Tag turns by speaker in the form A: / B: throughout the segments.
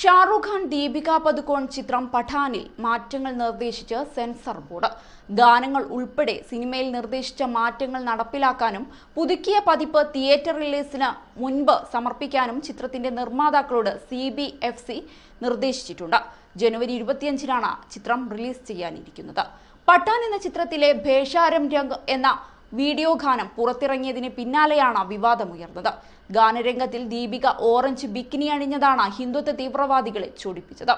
A: ഷാറുഖ് ഖാൻ ദീപിക പദുക്കോൺ ചിത്രം പഠാനിൽ മാറ്റങ്ങൾ നിർദ്ദേശിച്ച് censor board ഗാനങ്ങൾ ഉൾപ്പെടെ സിനിമയിൽ നിർദ്ദേശിച്ച മാറ്റങ്ങൾ നടപ്പിലാക്കാനും പുതുക്കിയ പതിപ്പ് തിയേറ്റർ റിലീസിന് മുൻപ് സമർപ്പിക്കാനും ചിത്രത്തിന്റെ നിർമ്മാതാക്കളോട് സി ബി എഫ് സി നിർദ്ദേശിച്ചിട്ടുണ്ട് ജനുവരി ഇരുപത്തിയഞ്ചിനാണ് ചിത്രം റിലീസ് ചെയ്യാനിരിക്കുന്നത് പഠാൻ എന്ന ചിത്രത്തിലെ ഭേഷാരം രംഗ് എന്ന വീഡിയോ ഗാനം പുറത്തിറങ്ങിയതിന് പിന്നാലെയാണ് വിവാദമുയർന്നത് ഗാനരംഗത്തിൽ ദീപിക ഓറഞ്ച് ബിക്കിനി അണിഞ്ഞതാണ് ഹിന്ദുത്വ തീവ്രവാദികളെ ചൊടിപ്പിച്ചത്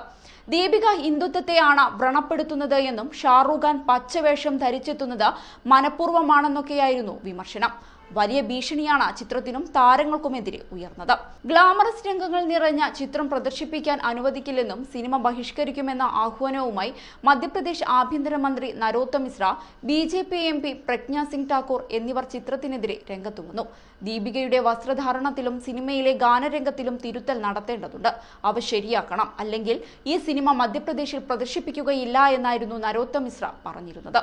A: ദീപിക ഹിന്ദുത്വത്തെയാണ് വ്രണപ്പെടുത്തുന്നത് എന്നും ഷാറുഖ് ഖാൻ പച്ചവേഷം ധരിച്ചെത്തുന്നത് മനഃപൂർവ്വമാണെന്നൊക്കെയായിരുന്നു വിമർശനം വലിയ ഭീഷണിയാണ് ചിത്രത്തിനും താരങ്ങൾക്കുമെതിരെ ഉയർന്നത് ഗ്ലാമറസ് രംഗങ്ങൾ നിറഞ്ഞ ചിത്രം പ്രദർശിപ്പിക്കാൻ അനുവദിക്കില്ലെന്നും സിനിമ ബഹിഷ്കരിക്കുമെന്ന ആഹ്വാനവുമായി മധ്യപ്രദേശ് ആഭ്യന്തരമന്ത്രി Narottam Mishra B J P M P Pragya Singh Thakur എന്നിവർ ചിത്രത്തിനെതിരെ രംഗത്തു വന്നു ദീപികയുടെ വസ്ത്രധാരണത്തിലും സിനിമയിലെ ഗാനരംഗത്തിലും തിരുത്തൽ നടത്തേണ്ടതുണ്ട് അവ ശരിയാക്കണം അല്ലെങ്കിൽ ഈ സിനിമ മധ്യപ്രദേശിൽ പ്രദർശിപ്പിക്കുകയില്ല എന്നായിരുന്നു നരോത്തം മിശ്ര പറഞ്ഞിരുന്നത്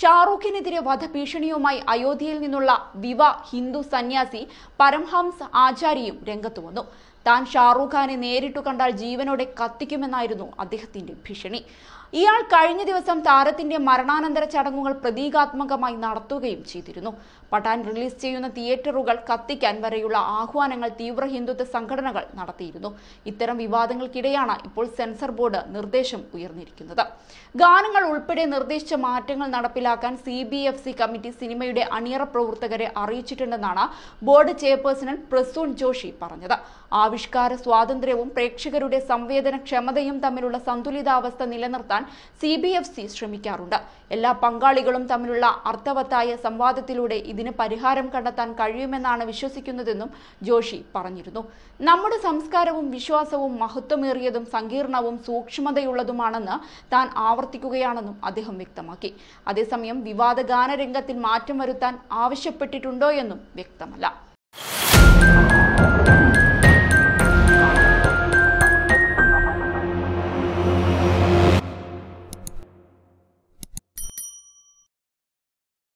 A: ഷാറൂഖിനെതിരെ വധഭീഷണിയുമായി അയോധ്യയിൽ നിന്നുള്ള വിവാദ ഹിന്ദു സന്യാസി പരംഹംസ് ആചാര്യയും രംഗത്തു വന്നു താൻ ഷാറൂഖ് ഖാനെ നേരിട്ടു കണ്ടാൽ ജീവനോടെ കത്തിക്കുമെന്നായിരുന്നു അദ്ദേഹത്തിന്റെ ഭീഷണി ഇയാൾ കഴിഞ്ഞ ദിവസം താരത്തിന്റെ മരണാനന്തര ചടങ്ങുകൾ പ്രതീകാത്മകമായി നടത്തുകയും ചെയ്തിരുന്നു പഠാൻ റിലീസ് ചെയ്യുന്ന തിയേറ്ററുകൾ കത്തിക്കാൻ വരെയുള്ള ആഹ്വാനങ്ങൾ തീവ്ര ഹിന്ദുത്വ സംഘടനകൾ നടത്തിയിരുന്നു ഇത്തരം വിവാദങ്ങൾക്കിടെയാണ് ഇപ്പോൾ സെൻസർ ബോർഡ് നിർദ്ദേശം ഉയർന്നിരിക്കുന്നത് ഗാനങ്ങൾ ഉൾപ്പെടെ നിർദ്ദേശിച്ച മാറ്റങ്ങൾ നടപ്പിലാക്കാൻ C B F C committee സിനിമയുടെ അണിയറ പ്രവർത്തകരെ അറിയിച്ചിട്ടുണ്ടെന്നാണ് ബോർഡ് ചെയർപേഴ്സൺ പ്രസൂൺ ജോഷി പറഞ്ഞത് ആ ആവിഷ്കാര സ്വാതന്ത്ര്യവും പ്രേക്ഷകരുടെ സംവേദനക്ഷമതയും തമ്മിലുള്ള സന്തുലിതാവസ്ഥ നിലനിർത്താൻ സി ബി എഫ് സി ശ്രമിക്കാറുണ്ട് എല്ലാ പങ്കാളികളും തമ്മിലുള്ള അർത്ഥവത്തായ സംവാദത്തിലൂടെ ഇതിന് പരിഹാരം കണ്ടെത്താൻ കഴിയുമെന്നാണ് വിശ്വസിക്കുന്നതെന്നും ജോഷി പറഞ്ഞിരുന്നു നമ്മുടെ സംസ്കാരവും വിശ്വാസവും മഹത്വമേറിയതും സങ്കീർണവും സൂക്ഷ്മതയുള്ളതുമാണെന്ന് താൻ ആവർത്തിക്കുകയാണെന്നും അദ്ദേഹം വ്യക്തമാക്കി അതേസമയം വിവാദ ഗാനരംഗത്തിൽ മാറ്റം വരുത്താൻ ആവശ്യപ്പെട്ടിട്ടുണ്ടോ എന്നും വ്യക്തമല്ല